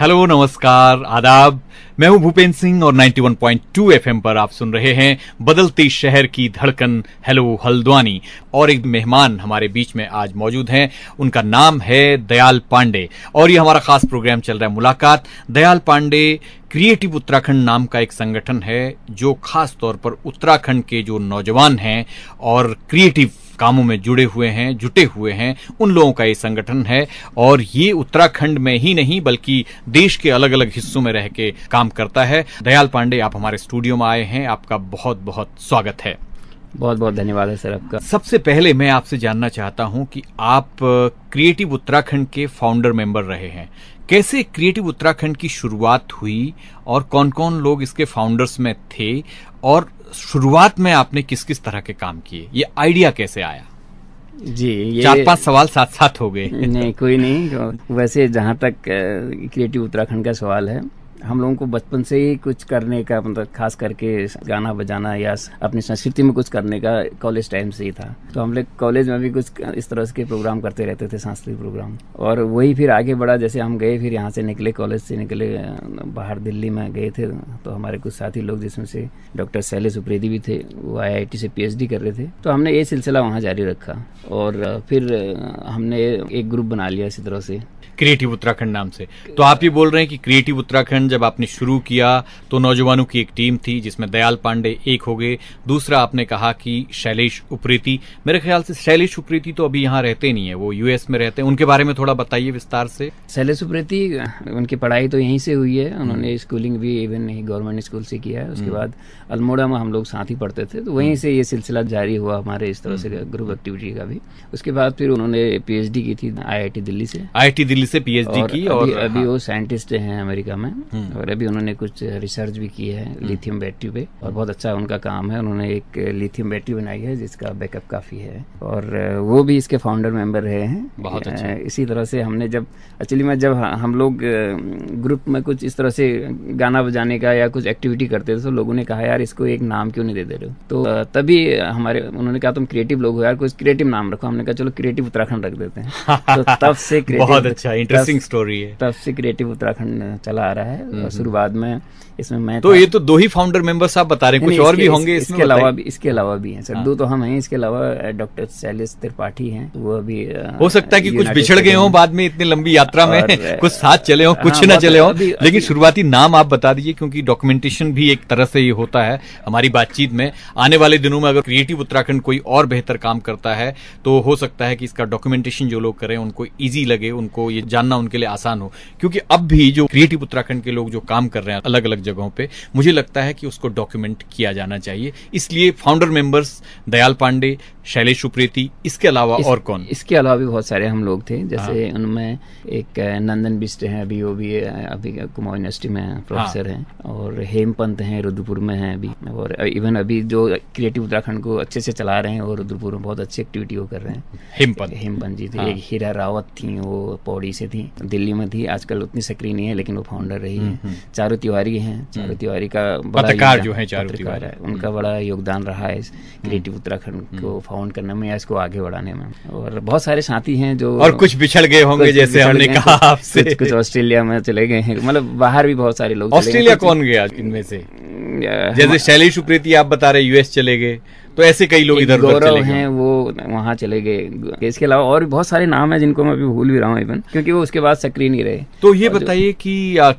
Hello नमस्कार आदाब मैं हूं भूपेंद्र सिंह और 91.2 एफएम पर आप सुन रहे हैं बदलती शहर की धड़कन हेलो हल्द्वानी और एक मेहमान हमारे बीच में आज मौजूद हैं उनका नाम है दयाल पांडे और ये हमारा खास प्रोग्राम चल रहा है मुलाकात दयाल पांडे क्रिएटिव उत्तराखंड नाम का एक संगठन है जो खास तौर पर उत्तराखंड के जो नौजवान हैं और क्रिएटिव कामों में जुड़े हुए हैं जुटे हुए हैं उन लोगों का ये संगठन है और ये उत्तराखंड में ही नहीं बल्कि देश के अलग अलग हिस्सों में रह के काम करता है दयाल पांडे आप हमारे स्टूडियो में आए हैं आपका बहुत बहुत स्वागत है बहुत बहुत धन्यवाद है सर आपका सबसे पहले मैं आपसे जानना चाहता हूं कि आप क्रिएटिव uh, उत्तराखंड के फाउंडर मेंबर रहे हैं कैसे क्रिएटिव उत्तराखंड की शुरुआत हुई और कौन कौन लोग इसके फाउंडर्स में थे और शुरुआत में आपने किस किस तरह के काम किए ये आइडिया कैसे आया जी ये चार पांच सवाल साथ साथ हो गए नहीं कोई नहीं वैसे जहाँ तक क्रिएटिव उत्तराखंड का सवाल है हम लोगों को बचपन से ही कुछ करने का मतलब खास करके गाना बजाना या अपनी संस्कृति में कुछ करने का कॉलेज टाइम से ही था तो हम लोग कॉलेज में भी कुछ इस तरह के प्रोग्राम करते रहते थे सांस्कृतिक प्रोग्राम और वही फिर आगे बढ़ा जैसे हम गए फिर यहाँ से निकले कॉलेज से निकले बाहर दिल्ली में गए थे तो हमारे कुछ साथी लोग जिसमें से डॉक्टर शैलेश उप्रेदी भी थे वो आई से पी कर रहे थे तो हमने ये सिलसिला वहाँ जारी रखा और फिर हमने एक ग्रुप बना लिया इसी तरह से क्रिएटिव उत्तराखंड नाम से तो आप ये बोल रहे हैं कि क्रिएटिव उत्तराखंड जब आपने शुरू किया तो नौजवानों की एक टीम थी जिसमें दयाल पांडे एक हो गए दूसरा आपने कहा कि शैलेश उप्रीति मेरे ख्याल से शैलेश उप्रीति तो अभी यहाँ रहते नहीं है वो यूएस में रहते हैं उनके बारे में थोड़ा बताइए विस्तार से शैलेश उप्रीति उनकी पढ़ाई तो यहीं से हुई है उन्होंने हम्म। स्कूलिंग भी इवन गवर्नमेंट स्कूल से किया है उसके हम्म। बाद अल्मोड़ा में हम लोग साथ ही पढ़ते थे तो वहीं हम्म। से ये सिलसिला जारी हुआ हमारे इस तरह से ग्रुप एक्टिविटी का भी उसके बाद फिर उन्होंने पीएचडी की थी आईआईटी दिल्ली से आईआईटी दिल्ली दिल्ली से पीएचडी की और अभी, हाँ। अभी वो साइंटिस्ट हैं अमेरिका में हम्म। और अभी उन्होंने कुछ रिसर्च भी की है लिथियम हम्म। बैटरी पे और बहुत अच्छा उनका काम है उन्होंने एक लिथियम बैटरी बनाई है जिसका बैकअप काफी है और वो भी इसके फाउंडर मेंबर रहे हैं बहुत अच्छा इसी तरह से हमने जब एक्चुअली में जब हम लोग ग्रुप में कुछ इस तरह से गाना बजाने का या कुछ एक्टिविटी करते थे तो लोगों ने कहा यार इसको एक नाम क्यों नहीं दे दे रहे हो तो तभी हमारे उन्होंने कहा तुम क्रिएटिव लोग हो यार कुछ क्रिएटिव नाम रखो हमने कहा चलो क्रिएटिव उत्तराखंड रख देते हैं तो तब से बहुत अच्छा इंटरेस्टिंग स्टोरी है तब से क्रिएटिव उत्तराखंड चला आ रहा है हम्म, हम्म। शुरुआत में इसमें मैं तो ये तो दो ही फाउंडर मेंबर्स आप बता रहे हैं कुछ और भी होंगे इसके अलावा भी इसके अलावा भी हैं सर हाँ। दो तो हम हैं इसके अलावा डॉक्टर शैलेश त्रिपाठी हैं वो अभी हो सकता है कि कुछ बिछड़ गए हों बाद में इतनी लंबी यात्रा में कुछ साथ चले हों कुछ हाँ, ना चले हों लेकिन शुरुआती नाम आप बता दीजिए क्योंकि डॉक्यूमेंटेशन भी एक तरह से ये होता है हमारी बातचीत में आने वाले दिनों में अगर क्रिएटिव उत्तराखंड कोई और बेहतर काम करता है तो हो सकता है कि इसका डॉक्यूमेंटेशन जो लोग करें उनको ईजी लगे उनको ये जानना उनके लिए आसान हो क्योंकि अब भी जो क्रिएटिव उत्तराखंड के लोग जो काम कर रहे हैं अलग अलग जगहों पे मुझे लगता है कि उसको डॉक्यूमेंट किया जाना चाहिए इसलिए फाउंडर मेंबर्स दयाल पांडे शैलेश उप्रेती इसके अलावा इस, और कौन इसके अलावा भी बहुत सारे हम लोग थे जैसे हाँ। उनमें एक नंदन बिस्ट है अभी वो भी अभी कुमाऊं यूनिवर्सिटी में प्रोफेसर हाँ। हैं और हेमपंत हैं रुद्रपुर में हैं अभी और इवन अभी जो क्रिएटिव उत्तराखंड को अच्छे से चला रहे हैं और रुद्रपुर में बहुत अच्छी एक्टिविटी वो कर रहे हैं हेमपंत हेमपंत जी थे हाँ। एक हीरा रावत थी वो पौड़ी से थी दिल्ली में थी आजकल उतनी सक्रिय नहीं है लेकिन वो फाउंडर रही है हम्म, हम्म। चारू तिवारी है हम्म। चारू तिवारी का बड़ा जो है उनका बड़ा योगदान रहा है क्रिएटिव उत्तराखंड को फाउंड करने में या इसको आगे बढ़ाने में और बहुत सारे साथी हैं जो और कुछ बिछड़ गए होंगे जैसे हमने कहा आपसे कुछ ऑस्ट्रेलिया में चले गए हैं मतलब बाहर भी बहुत सारे लोग ऑस्ट्रेलिया कौन गया इनमें से जैसे शैली सुप्रीति आप बता रहे यूएस चले गए तो ऐसे कई लोग इधर गौरव हैं वो वहाँ चले गए इसके अलावा और भी बहुत सारे नाम है जिनको मैं अभी भूल भी रहा हूँ इवन क्योंकि वो उसके बाद सक्रिय नहीं रहे तो ये बताइए कि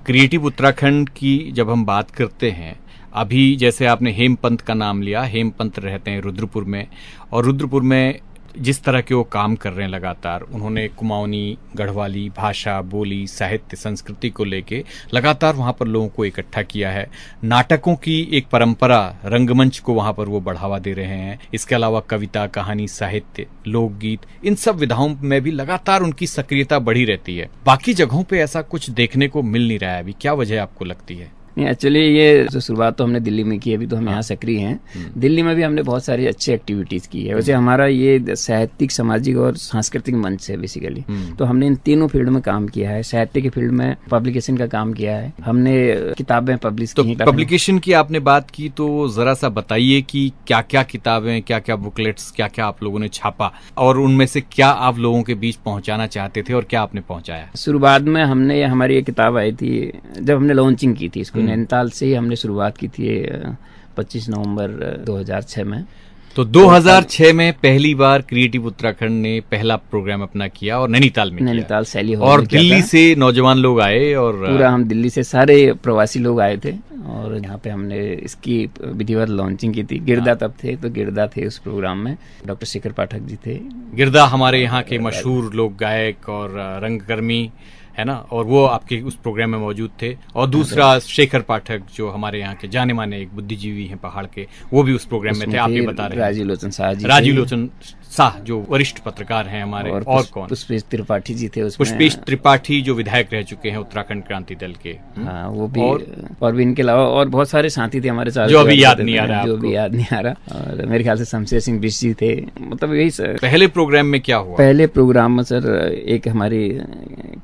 क्रिएटिव उत्तराखंड की जब हम बात करते हैं अभी जैसे आपने हेमपंत का नाम लिया हेमपंत रहते हैं रुद्रपुर में और रुद्रपुर में जिस तरह के वो काम कर रहे हैं लगातार उन्होंने कुमाऊनी गढ़वाली भाषा बोली साहित्य संस्कृति को लेके लगातार वहाँ पर लोगों को इकट्ठा किया है नाटकों की एक परंपरा रंगमंच को वहाँ पर वो बढ़ावा दे रहे हैं इसके अलावा कविता कहानी साहित्य लोकगीत इन सब विधाओं में भी लगातार उनकी सक्रियता बढ़ी रहती है बाकी जगहों पर ऐसा कुछ देखने को मिल नहीं रहा है अभी क्या वजह आपको लगती है नहीं एक्चुअली ये शुरुआत तो हमने दिल्ली में की अभी तो हम यहाँ सक्रिय हैं हम्म। दिल्ली में भी हमने बहुत सारी अच्छी एक्टिविटीज़ की है वैसे हम्म। हमारा ये साहित्यिक सामाजिक और सांस्कृतिक मंच है बेसिकली हम्म। तो हमने इन तीनों फील्ड में काम किया है साहित्य के फील्ड में पब्लिकेशन का काम किया है हमने किताबें पब्लिश तो की पब्लिकेशन की आपने बात की तो जरा सा बताइए कि क्या क्या किताबें क्या क्या बुकलेट्स क्या क्या आप लोगों ने छापा और उनमें से क्या आप लोगों के बीच पहुंचाना चाहते थे और क्या आपने पहुंचाया शुरुआत में हमने हमारी ये किताब आई थी जब हमने लॉन्चिंग की थी इसको हम्म। नैनीताल से ही हमने शुरुआत की थी 25 नवंबर 2006 में तो 2006 में पहली बार क्रिएटिव उत्तराखंड ने पहला प्रोग्राम अपना किया और नैनीताल में नैनीताल सैली और दिल्ली से नौजवान लोग आए और पूरा हम दिल्ली से सारे प्रवासी लोग आए थे और यहाँ पे हमने इसकी विधिवत लॉन्चिंग की थी गिरदा हाँ। तब थे तो गिरदा थे उस प्रोग्राम में डॉक्टर शेखर पाठक जी थे गिरदा हमारे यहाँ के मशहूर लोक गायक और रंगकर्मी है ना और वो आपके उस प्रोग्राम में मौजूद थे और दूसरा हाँ शेखर पाठक जो हमारे यहाँ के जाने माने एक बुद्धिजीवी हैं पहाड़ के वो भी उस प्रोग्राम में थे आप भी बता रहे राजीव लोचन साहब राजीव लोचन शाह जो वरिष्ठ पत्रकार हैं हमारे और, और कौन पुष्पेश त्रिपाठी जी थे उसमें पुष्पेश त्रिपाठी जो विधायक रह चुके हैं उत्तराखंड क्रांति दल के हाँ वो भी और, और भी इनके अलावा और बहुत सारे साथी थे हमारे साथ जो अभी याद नहीं आ रहा जो भी याद नहीं आ रहा और मेरे ख्याल से शमशेर सिंह बिश जी थे मतलब यही सर पहले प्रोग्राम में क्या हुआ पहले प्रोग्राम में सर एक हमारी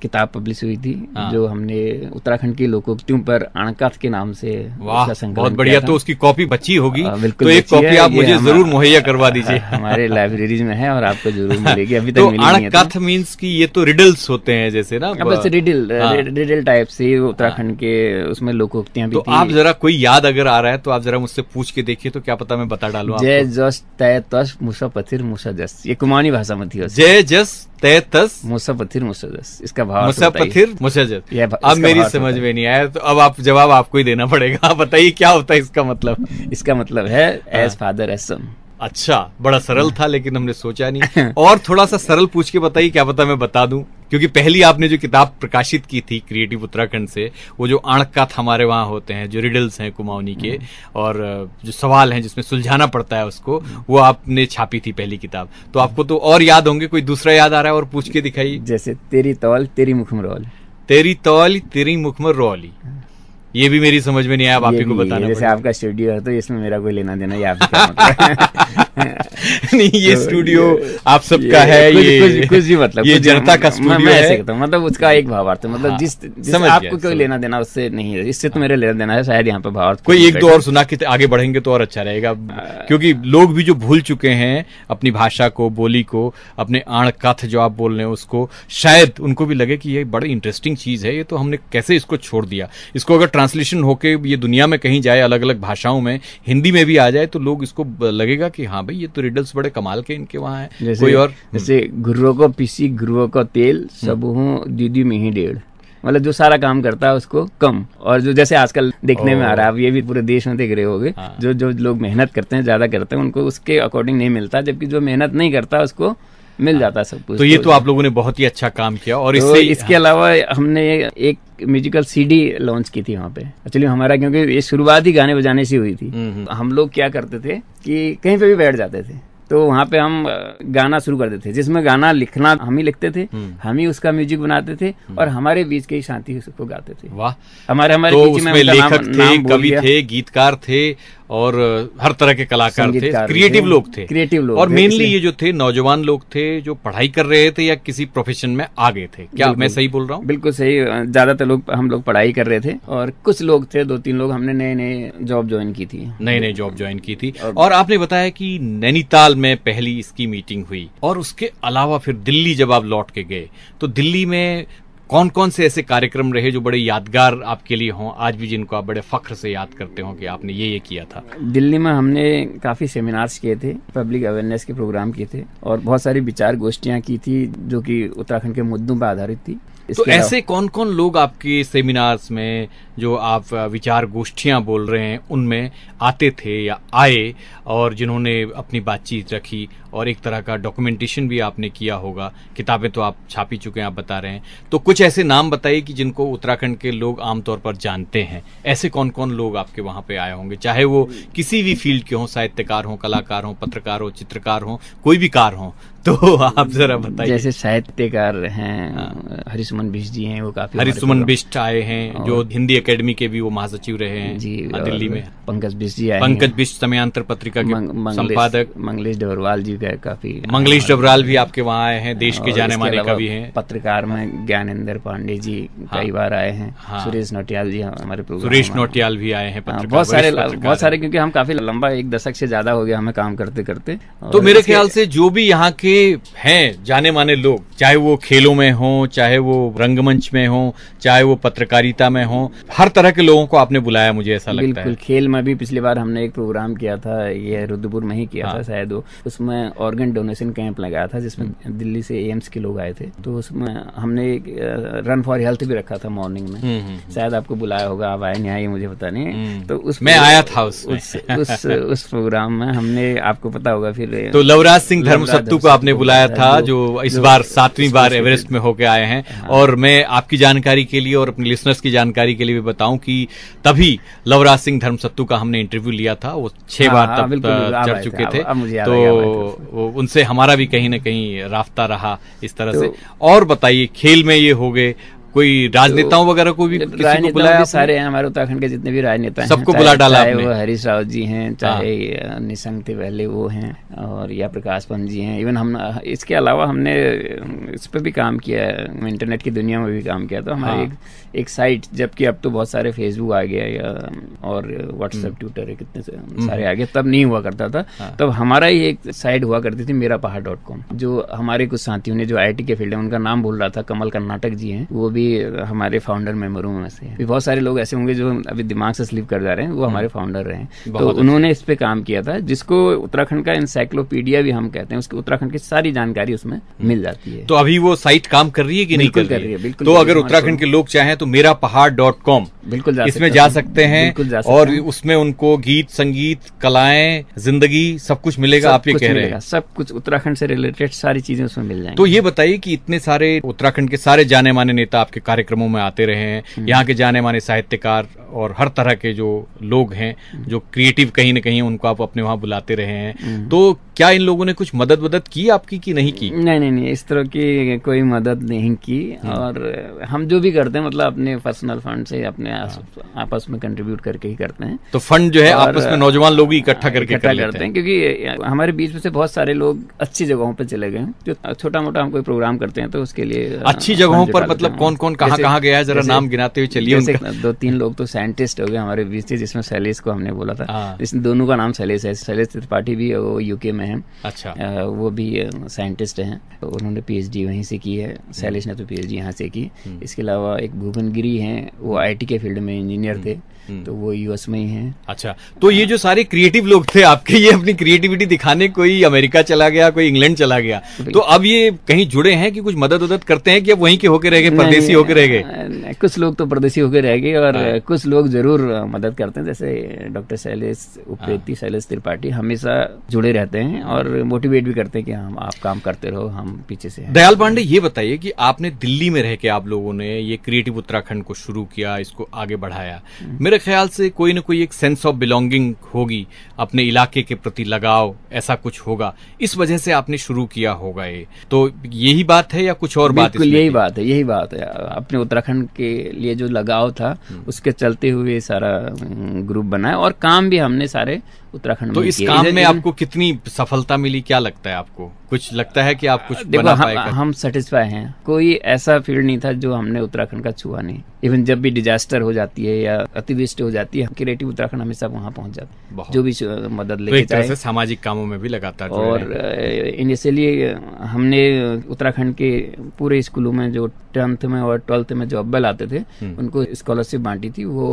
किताब पब्लिश हुई थी हाँ। जो हमने उत्तराखंड की लोकोक्तियों पर अणकथ के नाम से बहुत बढ़िया तो उसकी कॉपी बची होगी हाँ, तो बिल्कुल एक कॉपी आप मुझे जरूर मुहैया करवा दीजिए हमारे लाइब्रेरी सीरीज में है और आपको जरूर मिलेगी अभी तक तो मिली तो मींस की ये तो रिडल्स होते हैं जैसे ना बस रिडल रिडल टाइप से हाँ। उत्तराखंड के उसमें लोकोक्तियां भी तो आप जरा कोई याद अगर आ रहा है तो आप जरा मुझसे पूछ के देखिए तो क्या पता मैं बता डालू जय जस तय तस मुसा पथिर मुसा जस ये कुमानी भाषा में थी जय जस तय तस मुसा पथिर मुसा जस इसका भाव मुसा पथिर मुसा जस अब मेरी समझ में नहीं आया तो अब आप जवाब आपको ही देना पड़ेगा बताइए क्या होता है इसका मतलब इसका मतलब है एज फादर एज सन अच्छा बड़ा सरल हम्म। था लेकिन हमने सोचा नहीं और थोड़ा सा सरल पूछ के बताइए क्या पता मैं बता दूं क्योंकि पहली आपने जो किताब प्रकाशित की थी क्रिएटिव उत्तराखंड से वो जो अणकात हमारे वहाँ होते हैं जो रिडल्स हैं कुमाऊनी के हम्म। और जो सवाल हैं जिसमें सुलझाना पड़ता है उसको हम्म। वो आपने छापी थी पहली किताब तो आपको तो और याद होंगे कोई दूसरा याद आ रहा है और पूछ के दिखाई जैसे तेरी तौल तेरी मुखमर तेरी तौल तेरी मुखमर रोली हाँ। ये भी मेरी समझ में नहीं आया आप ही को बताना जैसे आपका स्टूडियो है तो इसमें मेरा कोई लेना देना ये नहीं ये तो, स्टूडियो आप सबका है कुछ, ये कुछ, कुछ भी मतलब ये जनता मतलब, का स्टूडियो है ऐसे कहता मतलब उसका एक भावार्थ मतलब हाँ, जिस, जिस समझ आपको कोई लेना देना उससे नहीं है इससे तो मेरे लेना देना है शायद यहाँ पे भावार्थ कोई एक दो और सुना के आगे बढ़ेंगे तो और अच्छा रहेगा क्योंकि लोग भी जो भूल चुके हैं अपनी भाषा को बोली को अपने आण कथ जो आप बोल रहे हैं उसको शायद उनको भी लगे कि ये बड़ी इंटरेस्टिंग चीज है ये तो हमने कैसे इसको छोड़ दिया इसको अगर ट्रांसलेशन होके ये दुनिया में कहीं जाए अलग अलग भाषाओं में हिंदी में भी आ जाए तो लोग इसको लगेगा कि हाँ भाई ये तो रिडल्स बड़े कमाल के इनके वहाँ है कोई और जैसे हम्म। गुरुओं को पीसी गुरुओं को तेल हम्म। सब हूँ दीदी में ही डेढ़ मतलब जो सारा काम करता है उसको कम और जो जैसे आजकल देखने में आ रहा है आप ये भी पूरे देश में देख रहे हो हाँ। जो जो लोग मेहनत करते हैं ज्यादा करते हैं उनको उसके अकॉर्डिंग नहीं मिलता जबकि जो मेहनत नहीं करता उसको मिल जाता है सब कुछ तो ये तो, तो आप लोगों ने बहुत ही अच्छा काम किया और तो इसके अलावा हमने एक म्यूजिकल सीडी लॉन्च की थी वहाँ पे एक्चुअली हमारा क्योंकि ये शुरुआत ही गाने बजाने से हुई थी हम्म, हम्म। हम लोग क्या करते थे कि कहीं पे भी बैठ जाते थे तो वहाँ पे हम गाना शुरू करते थे जिसमें गाना लिखना हम ही लिखते थे हम्म। हम ही उसका म्यूजिक बनाते थे और हमारे बीच ही शांति उसको गाते थे वाह हमारे हमारे तो बीच में लेखक थे कवि थे गीतकार थे और हर तरह के कलाकार थे क्रिएटिव लोग थे क्रिएटिव लोग और मेनली ये जो थे नौजवान लोग थे जो पढ़ाई कर रहे थे या किसी प्रोफेशन में आ गए थे क्या मैं सही बोल रहा हूँ बिल्कुल सही ज्यादातर लोग हम लोग पढ़ाई कर रहे थे और कुछ लोग थे दो तीन लोग हमने नए नए जॉब ज्वाइन की थी नए नए जॉब ज्वाइन की थी और आपने बताया कि नैनीताल में पहली इसकी मीटिंग हुई और उसके अलावा फिर दिल्ली जब आप लौट के गए तो दिल्ली में कौन कौन से ऐसे कार्यक्रम रहे जो बड़े यादगार आपके लिए हों आज भी जिनको आप बड़े फख्र से याद करते हो कि आपने ये ये किया था दिल्ली में हमने काफी सेमिनार्स किए थे पब्लिक अवेयरनेस के प्रोग्राम किए थे और बहुत सारी विचार गोष्ठियाँ की थी जो कि उत्तराखंड के मुद्दों पर आधारित थी तो ऐसे कौन कौन लोग आपके सेमिनार्स में जो आप विचार गोष्ठियां बोल रहे हैं उनमें आते थे या आए और जिन्होंने अपनी बातचीत रखी और एक तरह का डॉक्यूमेंटेशन भी आपने किया होगा किताबें तो आप छापी चुके हैं आप बता रहे हैं तो कुछ ऐसे नाम बताइए कि जिनको उत्तराखंड के लोग आमतौर पर जानते हैं ऐसे कौन कौन लोग आपके वहां पे आए होंगे चाहे वो किसी भी फील्ड के हों साहित्यकार हों कलाकार हों पत्रकार हो चित्रकार हों कोई भी कार हों तो आप जरा बताइए जैसे साहित्यकार हैं हाँ। हरिसुमन बिष्ट जी हैं वो काफी हरिसुमन बिष्ट आए हैं जो हिंदी एकेडमी के भी वो महासचिव रहे हैं जी हाँ, दिल्ली में पंकज बिष्ट जी आए पंकज बिष्ट समयांतर पत्रिका के संपादक मंगलेश डबरवाल जी का काफी मंगलेश डबरवाल भी आपके वहाँ आए हैं देश के जाने माने कवि हैं पत्रकार में ज्ञानेन्द्र पांडे जी हाँ। कई बार आए हैं सुरेश नोटियाल जी हमारे सुरेश नोटियाल भी आए हैं बहुत सारे बहुत सारे क्योंकि हम काफी लंबा एक दशक से ज्यादा हो गया हमें काम करते करते तो मेरे ख्याल से जो भी यहाँ के के हैं जाने माने लोग चाहे वो खेलों में हों चाहे वो रंगमंच में हों चाहे वो पत्रकारिता में हों हर तरह के लोगों को आपने बुलाया मुझे ऐसा लगता बिल्कुल है। खेल में भी पिछली बार हमने एक प्रोग्राम किया था ये रुद्रपुर में ही किया हाँ। था शायद वो उसमें ऑर्गन डोनेशन कैंप लगाया था जिसमें हम्म। दिल्ली से एम्स के लोग आए थे तो उसमें हमने एक रन फॉर हेल्थ भी रखा था मॉर्निंग में हम्म, हम्म, शायद आपको बुलाया होगा आप आए नहीं आए मुझे पता नहीं तो उसमें मैं आया था उस उस प्रोग्राम में हमने आपको पता होगा फिर तो लवराज सिंह धर्म सत्तू को आप आपने बुलाया था जो इस बार सातवीं बार एवरेस्ट में होके आए हैं हाँ। और मैं आपकी जानकारी के लिए और अपने लिसनर्स की जानकारी के लिए भी बताऊं कि तभी लवराज सिंह धर्म सत्तू का हमने इंटरव्यू लिया था वो छह हाँ, बार हाँ, तक चढ़ चुके थे तो उनसे हमारा भी कहीं ना कहीं रास्ता रहा इस तरह तो से और बताइए खेल में ये हो गए कोई राजनेताओं वगैरह को भी किसी को बुलाया भी सारे हैं हमारे उत्तराखंड के जितने भी राजनेता हैं सबको बुला डाला चाहे वो हरीश रावत जी हैं हाँ। चाहे निशंक थे पहले वो हैं और या प्रकाश पंत जी हैं इवन हम इसके अलावा हमने इस पर भी काम किया है इंटरनेट की दुनिया में भी काम किया तो हमारे हाँ। एक साइट जबकि अब तो बहुत सारे फेसबुक आ गया या और व्हाट्सएप हम्म। ट्विटर है कितने से हम्म। सारे आ गए तब नहीं हुआ करता था हाँ। तब हमारा ही एक साइट हुआ करती थी मेरा पहाड़ डॉट कॉम जो हमारे कुछ साथियों ने जो आई के फील्ड में उनका नाम बोल रहा था कमल कर्नाटक जी हैं वो भी हमारे फाउंडर मेम्बरों में से है बहुत सारे लोग ऐसे होंगे जो अभी दिमाग से स्लिप कर जा रहे हैं वो हम्म। हमारे फाउंडर रहे तो उन्होंने इस पे काम किया था जिसको उत्तराखंड का इंसाइक्लोपीडिया भी हम कहते हैं उसकी उत्तराखंड की सारी जानकारी उसमें मिल जाती है तो अभी वो साइट काम कर रही है कि नहीं कर रही है तो अगर उत्तराखंड के लोग चाहें तो तो मेरा पहाड़ डॉट कॉम बिल्कुल जा इसमें जा सकते हैं जा सकते और हैं। उसमें उनको गीत संगीत कलाएं जिंदगी सब कुछ मिलेगा आप ये कह रहे हैं सब कुछ उत्तराखंड से रिलेटेड सारी चीजें उसमें मिल जाएंगी तो ये बताइए कि इतने सारे उत्तराखंड के सारे जाने माने नेता आपके कार्यक्रमों में आते रहे हैं हम्म। यहाँ के जाने माने साहित्यकार और हर तरह के जो लोग हैं जो क्रिएटिव कहीं ना कहीं उनको आप अपने वहां बुलाते रहे हैं हम्म। तो क्या इन लोगों ने कुछ मदद वदद की आपकी कि नहीं की नहीं नहीं नहीं इस तरह की कोई मदद नहीं की हाँ। और हम जो भी करते हैं मतलब अपने पर्सनल फंड से अपने हाँ। आपस में कंट्रीब्यूट करके ही करते हैं तो फंड जो है आपस में नौजवान लोग ही इकट्ठा हाँ, करके इकट्ठा करते हैं क्योंकि हमारे बीच में से बहुत सारे लोग अच्छी जगहों पर चले गए जो छोटा मोटा हम कोई प्रोग्राम करते हैं तो उसके लिए अच्छी जगहों पर मतलब कौन कौन कहाँ कहाँ गया है जरा नाम गिनाते हुए चलिए दो तीन लोग तो साइंटिस्ट हो गए हमारे बीच थे जिसमें शैलेश को हमने बोला था इसमें दोनों का नाम शैलेश है शैलेश त्रिपाठी भी वो यूके में है हैं अच्छा आ, वो भी साइंटिस्ट हैं उन्होंने पीएचडी वहीं से की है शैलेश हम्म। ने तो पीएचडी यहाँ से की हम्म। इसके अलावा एक भूपन गिरी हैं वो आईटी के फील्ड में इंजीनियर थे हम्म। हम्म। तो वो यूएस में ही है अच्छा तो ये जो सारे क्रिएटिव लोग थे आपके ये अपनी क्रिएटिविटी दिखाने कोई अमेरिका चला गया कोई इंग्लैंड चला गया तो अब ये कहीं जुड़े हैं कि कुछ मदद उदद करते हैं कि अब वहीं के होके रह गए परदेसी होके रह गए कुछ लोग तो परदेसी होके रह गए और हाँ। कुछ लोग जरूर मदद करते हैं जैसे डॉक्टर शैलेश उपेती हाँ। शैलेश त्रिपाठी हमेशा जुड़े रहते हैं और मोटिवेट भी करते हैं कि हम आप काम करते रहो हम पीछे से दयाल पांडे ये बताइए कि आपने दिल्ली में रह के आप लोगों ने ये क्रिएटिव उत्तराखंड को शुरू किया इसको आगे बढ़ाया हम्म। मेरे ख्याल से कोई ना कोई एक सेंस ऑफ बिलोंगिंग होगी अपने इलाके के प्रति लगाव ऐसा कुछ होगा इस वजह से आपने शुरू किया होगा ये तो यही बात है या कुछ और बात यही बात है यही बात है अपने उत्तराखंड के लिए जो लगाव था हम्म। उसके चलते हुए सारा ग्रुप हम्म, बनाया और काम भी हमने सारे उत्तराखंड तो में इस काम में आपको कितनी सफलता मिली क्या लगता है आपको कुछ लगता है कि आप कुछ बना हम, हम सेटिस्फाई हैं कोई ऐसा फील्ड नहीं था जो हमने उत्तराखंड का छुआ नहीं इवन जब भी डिजास्टर हो जाती है या अतिवृष्टि हो जाती है क्रिएटिव उत्तराखंड हमेशा वहाँ पहुँच जाता है जो भी मदद तो लेके तो सामाजिक कामों में भी लगातार और इसलिए हमने उत्तराखंड के पूरे स्कूलों में जो टेंथ में और ट्वेल्थ में जो अब्बल आते थे हम्म। उनको स्कॉलरशिप बांटी थी वो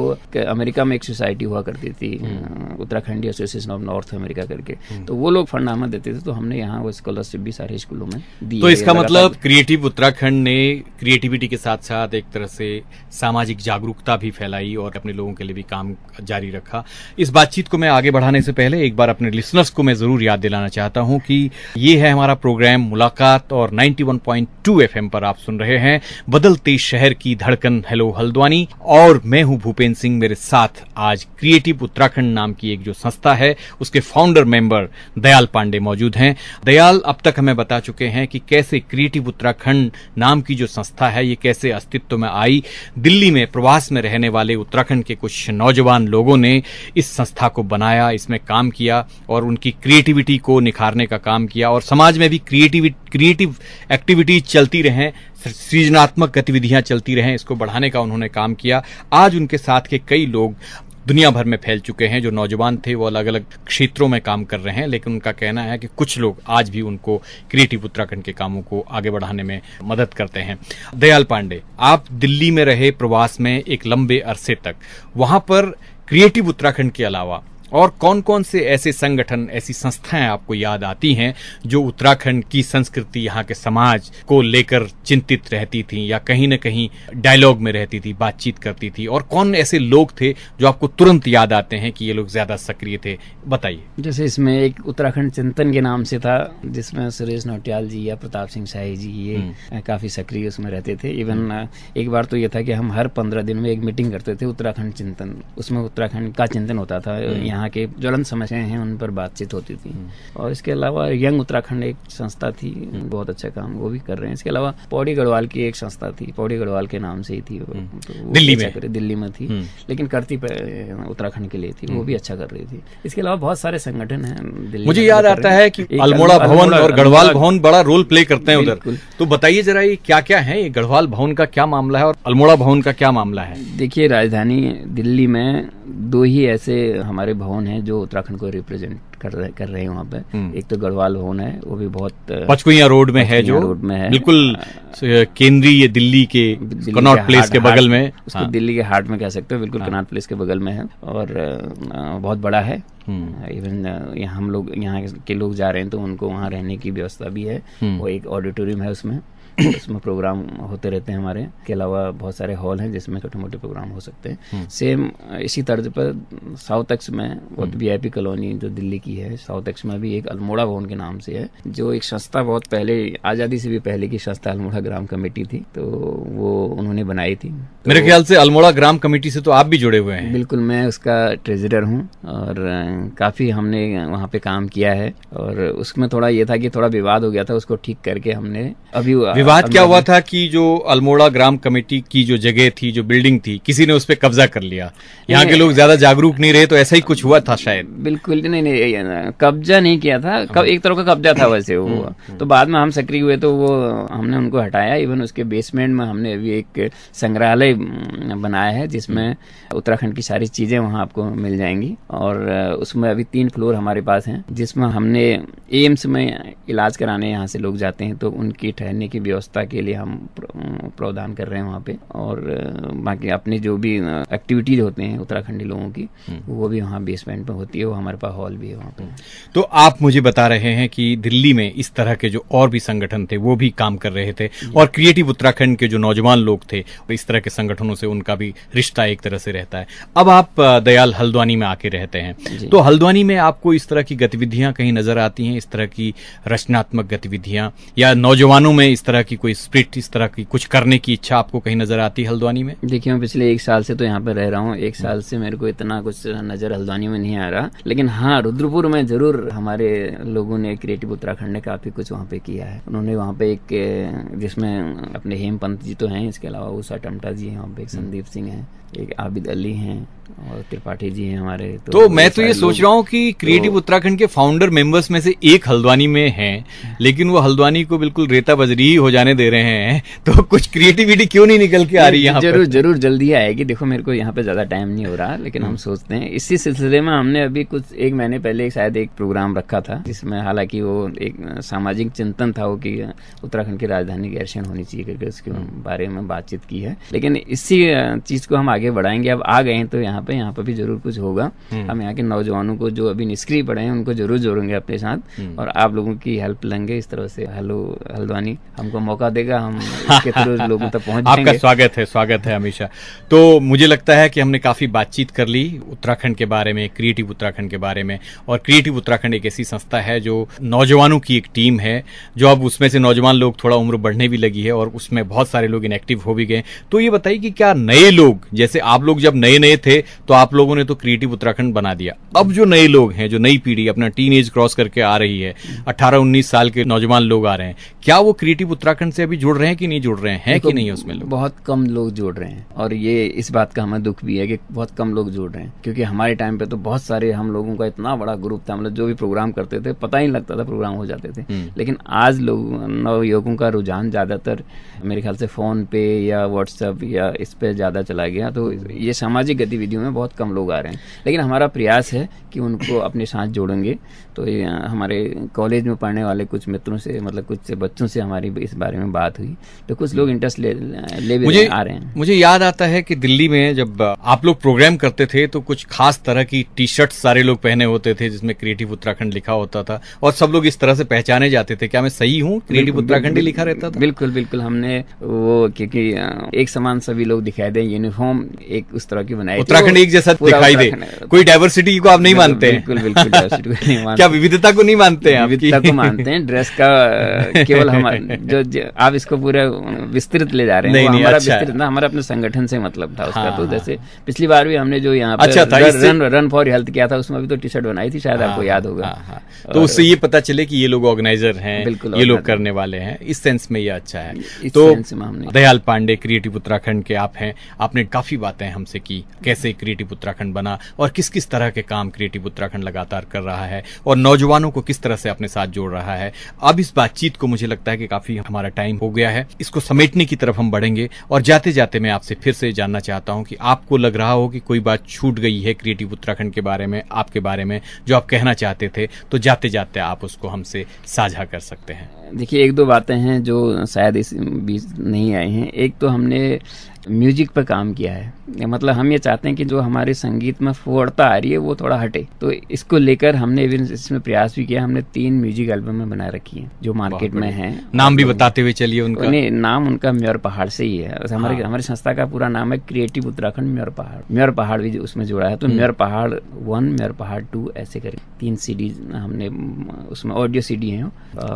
अमेरिका में एक सोसाइटी हुआ करती थी हम्म। Uttarakhandi association of North America करके हम्म। तो वो लोग फंडनामा देते थे तो हमने यहाँ वो स्कॉलरशिप भी सारे स्कूलों में दी तो इसका मतलब क्रिएटिव उत्तराखंड ने क्रिएटिविटी के साथ साथ एक तरह से सामाजिक जागरूकता भी फैलाई और अपने लोगों के लिए भी काम जारी रखा इस बातचीत को मैं आगे बढ़ाने से पहले एक बार अपने लिसनर्स को मैं जरूर याद दिलाना चाहता हूँ कि ये है हमारा प्रोग्राम मुलाकात और नाइन्टी वन पर आप सुन रहे हैं बदलते शहर की धड़कन हेलो हल्द्वानी और मैं हूं भूपेन्द्र सिंह मेरे साथ आज क्रिएटिव उत्तराखंड नाम की एक जो संस्था है उसके फाउंडर मेंबर दयाल पांडे मौजूद हैं दयाल अब तक हमें बता चुके हैं कि कैसे क्रिएटिव उत्तराखंड नाम की जो संस्था है ये कैसे अस्तित्व में आई दिल्ली में प्रवास में रहने वाले उत्तराखंड के कुछ नौजवान लोगों ने इस संस्था को बनाया इसमें काम किया और उनकी क्रिएटिविटी को निखारने का काम किया और समाज में भी क्रिएटिव क्रिएटिव एक्टिविटीज चलती रहें सृजनात्मक गतिविधियां चलती रहें इसको बढ़ाने का उन्होंने काम किया आज उनके साथ के कई लोग दुनिया भर में फैल चुके हैं जो नौजवान थे वो अलग अलग क्षेत्रों में काम कर रहे हैं लेकिन उनका कहना है कि कुछ लोग आज भी उनको क्रिएटिव उत्तराखंड के कामों को आगे बढ़ाने में मदद करते हैं दयाल पांडे आप दिल्ली में रहे प्रवास में एक लंबे अरसे तक वहां पर क्रिएटिव उत्तराखंड के अलावा और कौन कौन से ऐसे संगठन ऐसी संस्थाएं आपको याद आती हैं जो उत्तराखंड की संस्कृति यहाँ के समाज को लेकर चिंतित रहती थी या कहीं ना कहीं डायलॉग में रहती थी बातचीत करती थी और कौन ऐसे लोग थे जो आपको तुरंत याद आते हैं कि ये लोग ज्यादा सक्रिय थे बताइए जैसे इसमें एक उत्तराखंड चिंतन के नाम से था जिसमें सुरेश नौटियाल जी या प्रताप सिंह शाही जी ये हम्म। काफी सक्रिय उसमें रहते थे इवन हम्म। एक बार तो ये था कि हम हर पंद्रह दिन में एक मीटिंग करते थे उत्तराखंड चिंतन उसमें उत्तराखंड का चिंतन होता था हम्म। यहाँ यहाँ के ज्वलंत समस्याएं हैं उन पर बातचीत होती थी हम्म। और इसके अलावा यंग उत्तराखंड एक संस्था थी हम्म। बहुत अच्छा काम वो भी कर रहे हैं इसके अलावा पौड़ी गढ़वाल की एक संस्था थी पौड़ी गढ़वाल के नाम से ही थी हम्म। तो दिल्ली में अच्छा दिल्ली में थी लेकिन करती उत्तराखंड के लिए थी वो भी अच्छा कर रही थी इसके अलावा बहुत सारे संगठन है मुझे याद आता है की अल्मोड़ा भवन और गढ़वाल भवन बड़ा रोल प्ले करते हैं उधर तो बताइए जरा ये क्या क्या है ये गढ़वाल भवन का क्या मामला है और अल्मोड़ा भवन का क्या मामला है देखिए राजधानी दिल्ली में दो ही ऐसे हमारे भवन भवन है जो उत्तराखंड को रिप्रेजेंट कर रहे कर रहे हैं वहाँ पे हम्म। एक तो गढ़वाल होना है वो भी बहुत पचकुया रोड में है जो रोड में है बिल्कुल केंद्रीय दिल्ली के कनॉट प्लेस के बगल में उसको हाँ। दिल्ली के हार्ट में कह सकते हो बिल्कुल हाँ। कनॉट प्लेस के बगल में है और बहुत बड़ा है हम्म। इवन यहाँ हम लोग यहाँ के लोग जा रहे हैं तो उनको वहाँ रहने की व्यवस्था भी है हम्म। वो एक ऑडिटोरियम है उसमें उसमें प्रोग्राम होते रहते हैं हमारे के अलावा बहुत सारे हॉल हैं जिसमें छोटे मोटे प्रोग्राम हो सकते हैं सेम इसी तर्ज पर साउथ एक्स में वो वी आई पी कॉलोनी जो दिल्ली की की है साउथ एक्स में भी एक अल्मोड़ा भवन के नाम से है जो एक संस्था बहुत पहले आजादी से भी पहले की संस्था अल्मोड़ा ग्राम कमेटी थी तो वो उन्होंने बनाई थी तो मेरे ख्याल से अल्मोड़ा ग्राम कमेटी से तो आप भी जुड़े हुए हैं बिल्कुल मैं उसका ट्रेजरर हूँ और काफी हमने वहाँ पे काम किया है और उसमें थोड़ा ये था कि थोड़ा विवाद हो गया था उसको ठीक करके हमने अभी विवाद क्या हुआ था कि जो अल्मोड़ा ग्राम कमेटी की जो जगह थी जो बिल्डिंग थी किसी ने उस पर कब्जा कर लिया यहाँ के लोग ज्यादा जागरूक नहीं रहे तो ऐसा ही कुछ हुआ था शायद बिल्कुल नहीं नहीं किया था कब्जा नहीं किया था कब हाँ। एक तरह का कब्जा था वैसे वो हम्म, हम्म। तो बाद में हम सक्रिय हुए तो वो हमने उनको हटाया इवन उसके बेसमेंट में हमने अभी एक संग्रहालय हम्म, बनाया है जिसमें उत्तराखंड की सारी चीज़ें वहाँ आपको मिल जाएंगी और उसमें अभी तीन फ्लोर हमारे पास हैं जिसमें हमने एम्स में इलाज कराने यहाँ से लोग जाते हैं तो उनकी ठहरने की व्यवस्था के लिए हम प्रावधान कर रहे हैं वहाँ पे और बाकी अपने जो भी एक्टिविटीज होते हैं उत्तराखंडी लोगों की वो भी वहाँ बेसमेंट में होती है वो हमारे पास हॉल भी है यहाँ हम्म। पे तो आप मुझे बता रहे हैं कि दिल्ली में इस तरह के जो और भी संगठन थे वो भी काम कर रहे थे और क्रिएटिव उत्तराखंड के जो नौजवान लोग थे इस तरह के संगठनों से उनका भी रिश्ता एक तरह से रहता है अब आप दयाल हल्द्वानी में आके रहते हैं तो हल्द्वानी में आपको इस तरह की गतिविधियां कहीं नजर आती हैं इस तरह की रचनात्मक गतिविधियां या नौजवानों में इस तरह की कोई स्प्रिट इस तरह की कुछ करने की इच्छा आपको कहीं नजर आती है हल्द्वानी में देखिये मैं पिछले एक साल से तो यहाँ पर रह रहा हूँ एक साल से मेरे को इतना कुछ नजर हल्द्वानी में नहीं आ रहा लेकिन हाँ रुद्रपुर जयपुर में जरूर हमारे लोगों ने क्रिएटिव उत्तराखंड ने काफ़ी कुछ वहाँ पे किया है उन्होंने वहाँ पे एक जिसमें अपने हेमपंत जी तो हैं इसके अलावा उषा टमटा जी हैं वहाँ पे एक संदीप सिंह हैं एक आबिद अली हैं और त्रिपाठी जी हैं हमारे तो, तो मैं तो ये सोच रहा हूँ कि क्रिएटिव तो, उत्तराखंड के फाउंडर मेंबर्स में से एक हल्द्वानी में हैं लेकिन वो हल्द्वानी को बिल्कुल रेता बजरी हो जाने दे रहे हैं तो कुछ क्रिएटिविटी क्यों नहीं निकल के आ रही है जरूर जरूर जल्दी आएगी देखो मेरे को यहाँ पे ज़्यादा टाइम नहीं हो रहा लेकिन हम हम्म। सोचते हैं इसी सिलसिले में हमने अभी कुछ एक महीने पहले शायद एक प्रोग्राम रखा था जिसमें हालांकि वो एक सामाजिक चिंतन था वो की उत्तराखंड की राजधानी गैरशन होनी चाहिए करके उसके बारे में बातचीत की है लेकिन इसी चीज़ को हम आगे बढ़ाएंगे अब आ गए हैं तो यहाँ पे यहाँ पे भी जरूर कुछ होगा हम्म। हम यहाँ के नौजवानों को जो अभी निष्क्रिय पड़े हैं उनको जरूर जोड़ेंगे अपने साथ हम्म। और आप लोगों की हेल्प लेंगे इस तरह से हेलो हल्द्वानी हमको मौका देगा हम इसके थ्रू लोगों तक पहुंच आपका स्वागत है स्वागत है हमेशा तो मुझे लगता है कि हमने काफ़ी बातचीत कर ली उत्तराखंड के बारे में क्रिएटिव उत्तराखंड के बारे में और क्रिएटिव उत्तराखंड एक ऐसी संस्था है जो नौजवानों की एक टीम है जो अब उसमें से नौजवान लोग थोड़ा उम्र बढ़ने भी लगी है और उसमें बहुत सारे लोग इनएक्टिव हो भी गए तो ये बताइए कि क्या नए लोग जैसे जैसे आप लोग जब नए नए थे तो आप लोगों ने तो क्रिएटिव उत्तराखंड बना दिया अब जो नए लोग हैं जो नई पीढ़ी अपना टीन एज क्रॉस करके आ रही है अट्ठारह उन्नीस साल के नौजवान लोग आ रहे हैं क्या वो क्रिएटिव उत्तराखंड से अभी जुड़ रहे हैं कि नहीं जुड़ रहे हैं कि नहीं उसमें लोग बहुत कम लोग जुड़ रहे हैं और ये इस बात का हमें दुख भी है कि बहुत कम लोग जुड़ रहे हैं क्योंकि हमारे टाइम पे तो बहुत सारे हम लोगों का इतना बड़ा ग्रुप था मतलब जो भी प्रोग्राम करते थे पता ही नहीं लगता था प्रोग्राम हो जाते थे हम्म। लेकिन आज लोग नवयुवकों का रुझान ज़्यादातर मेरे ख्याल से फ़ोन पे या व्हाट्सएप या इस पे ज़्यादा चला गया तो तो ये सामाजिक गतिविधियों में बहुत कम लोग आ रहे हैं लेकिन हमारा प्रयास है कि उनको अपने साथ जोड़ेंगे तो हमारे कॉलेज में पढ़ने वाले कुछ मित्रों से मतलब कुछ बच्चों से हमारी इस बारे में बात हुई तो कुछ लोग इंटरेस्ट ले, ले भी मुझे, आ रहे हैं मुझे याद आता है कि दिल्ली में जब आप लोग प्रोग्राम करते थे तो कुछ खास तरह की टी शर्ट सारे लोग पहने होते थे जिसमें क्रिएटिव उत्तराखंड लिखा होता था और सब लोग इस तरह से पहचाने जाते थे क्या मैं सही हूँ क्रिएटिव उत्तराखंड लिखा रहता था बिल्कुल बिल्कुल हमने वो क्योंकि एक समान सभी लोग दिखाई दे यूनिफॉर्म एक उस तरह की बनाई उत्तराखंड एक जैसा दिखाई दे कोई डाइवर्सिटी को आप नहीं मानते बिल्कुल बिल्कुल डाइवर्सिटी को नहीं मानते क्या विविधता को नहीं मानते हैं विविधता को मानते हैं ड्रेस का केवल हम जो आप इसको पूरा विस्तृत ले जा रहे हैं हमारा अच्छा। विस्तृत ना हमारा अपने संगठन से मतलब था उसका तो हाँ, जैसे हाँ। पिछली बार भी हमने जो यहाँ पर रन रन फॉर हेल्थ किया था उसमें भी तो टी शर्ट बनाई थी शायद हाँ, आपको याद होगा तो उससे ये पता चले कि ये लोग ऑर्गेनाइजर हैं बिल्कुल ये लोग करने वाले हैं इस सेंस में ये अच्छा है तो दयाल पांडे क्रिएटिव उत्तराखंड के आप हैं आपने काफी अच्छी बातें हमसे की कैसे क्रिएटिव उत्तराखंड बना और किस किस तरह के काम क्रिएटिव उत्तराखंड लगातार कर रहा है और नौजवानों को किस तरह से अपने साथ जोड़ रहा है अब इस बातचीत को मुझे लगता है कि काफी हमारा टाइम हो गया है इसको समेटने की तरफ हम बढ़ेंगे और जाते जाते मैं आपसे फिर से जानना चाहता हूँ कि आपको लग रहा हो कि कोई बात छूट गई है क्रिएटिव उत्तराखंड के बारे में आपके बारे में जो आप कहना चाहते थे तो जाते जाते आप उसको हमसे साझा कर सकते हैं देखिए एक दो बातें हैं जो शायद इस बीच नहीं आई हैं एक तो हमने म्यूजिक पर काम किया है मतलब हम ये चाहते हैं कि जो हमारे संगीत में फोड़ता आ रही है वो थोड़ा हटे तो इसको लेकर हमने इसमें प्रयास भी किया हमने तीन म्यूजिक एल्बम बना रखी है जो मार्केट में है नाम भी बताते हुए चलिए उनका नहीं नाम उनका म्योर पहाड़ से ही है हमारे हाँ। हमारी संस्था का पूरा नाम है क्रिएटिव उत्तराखंड म्योर पहाड़ म्योर पहाड़ भी उसमें जुड़ा है तो म्योर पहाड़ वन म्योर पहाड़ टू ऐसे करके तीन सीडी हमने उसमें ऑडियो सीडी है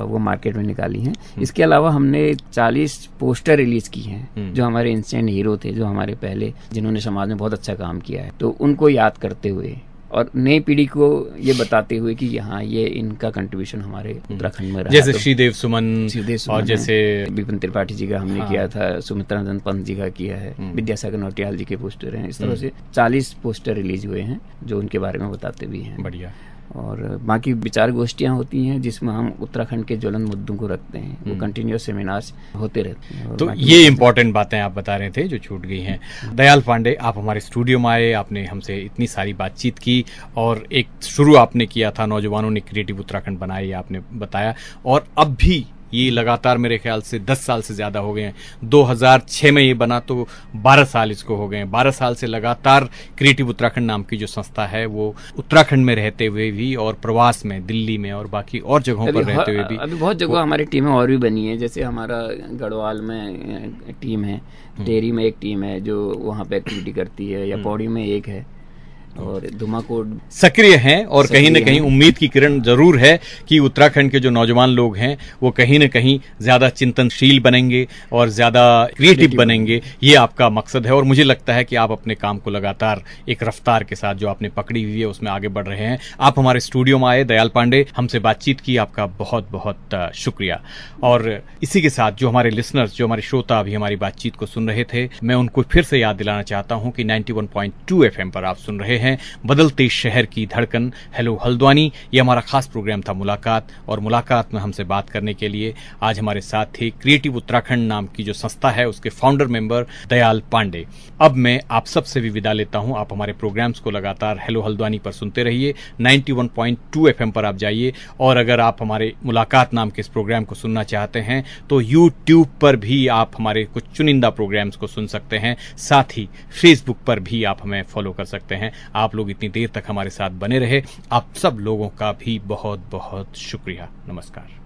वो मार्केट में निकाली है हम्म। इसके अलावा हमने चालीस पोस्टर रिलीज की है हम्म। जो हमारे इंस्टेंट हीरो थे जो हमारे पहले जिन्होंने समाज में बहुत अच्छा काम किया है तो उनको याद करते हुए और नई पीढ़ी को ये बताते हुए कि यहाँ ये इनका कंट्रीब्यूशन हमारे हम्म। उत्तराखंड में रहा जैसे तो, श्रीदेव सुमन श्रीदेव सुमन और जैसे विपिन त्रिपाठी जी का हमने हाँ। किया था सुमित्रा नंद पंत जी का किया है हम्म। विद्यासागर नौटियाल जी के पोस्टर हैं इस तरह हम्म। से चालीस पोस्टर रिलीज हुए हैं जो उनके बारे में बताते भी हैं बढ़िया और बाकी विचार गोष्ठियाँ होती हैं जिसमें हम उत्तराखंड के ज्वलन मुद्दों को रखते हैं वो कंटिन्यूस हम्म। सेमिनार्स होते रहते हैं तो ये इम्पोर्टेंट बातें आप बता रहे थे जो छूट गई हैं दयाल पांडे आप हमारे स्टूडियो में आए आपने हमसे इतनी सारी बातचीत की और एक शुरू आपने किया था नौजवानों ने क्रिएटिव उत्तराखंड बनाया आपने बताया और अब भी ये लगातार मेरे ख्याल से दस साल से ज़्यादा हो गए हैं 2006 में ये बना तो बारह साल इसको हो गए हैं बारह साल से लगातार क्रिएटिव उत्तराखंड नाम की जो संस्था है वो उत्तराखंड में रहते हुए भी और प्रवास में दिल्ली में और बाकी और जगहों पर रहते हाँ, हुए भी अभी बहुत जगह हमारी टीमें और भी बनी है जैसे हमारा गढ़वाल में टीम है हम्म। डेरी में एक टीम है जो वहाँ पे एक्टिविटी करती है या हम्म। पौड़ी में एक है और धुमाकोड सक्रिय हैं और कहीं ना कहीं उम्मीद की किरण जरूर है कि उत्तराखंड के जो नौजवान लोग हैं वो कहीं ना कहीं ज्यादा चिंतनशील बनेंगे और ज्यादा क्रिएटिव बनेंगे ये आपका मकसद है और मुझे लगता है कि आप अपने काम को लगातार एक रफ्तार के साथ जो आपने पकड़ी हुई है उसमें आगे बढ़ रहे हैं आप हमारे स्टूडियो में आए दयाल पांडे हमसे बातचीत की आपका बहुत बहुत शुक्रिया और इसी के साथ जो हमारे लिसनर्स जो हमारे श्रोता अभी हमारी बातचीत को सुन रहे थे मैं उनको फिर से याद दिलाना चाहता हूँ कि नाइन्टी वन पर आप सुन रहे हैं हैं बदलते शहर की धड़कन हेलो हल्द्वानी ये हमारा खास प्रोग्राम था मुलाकात और मुलाकात में हमसे बात करने के लिए आज हमारे साथ थे क्रिएटिव उत्तराखंड नाम की जो संस्था है उसके फाउंडर मेंबर दयाल पांडे अब मैं आप सबसे भी विदा लेता हूं आप हमारे प्रोग्राम्स को लगातार हेलो हल्द्वानी पर सुनते रहिए 91.2 एफएम पर आप जाइए और अगर आप हमारे मुलाकात नाम के इस प्रोग्राम को सुनना चाहते हैं तो यूट्यूब पर भी आप हमारे कुछ चुनिंदा प्रोग्राम्स को सुन सकते हैं साथ ही फेसबुक पर भी आप हमें फॉलो कर सकते हैं आप लोग इतनी देर तक हमारे साथ बने रहे आप सब लोगों का भी बहुत बहुत शुक्रिया नमस्कार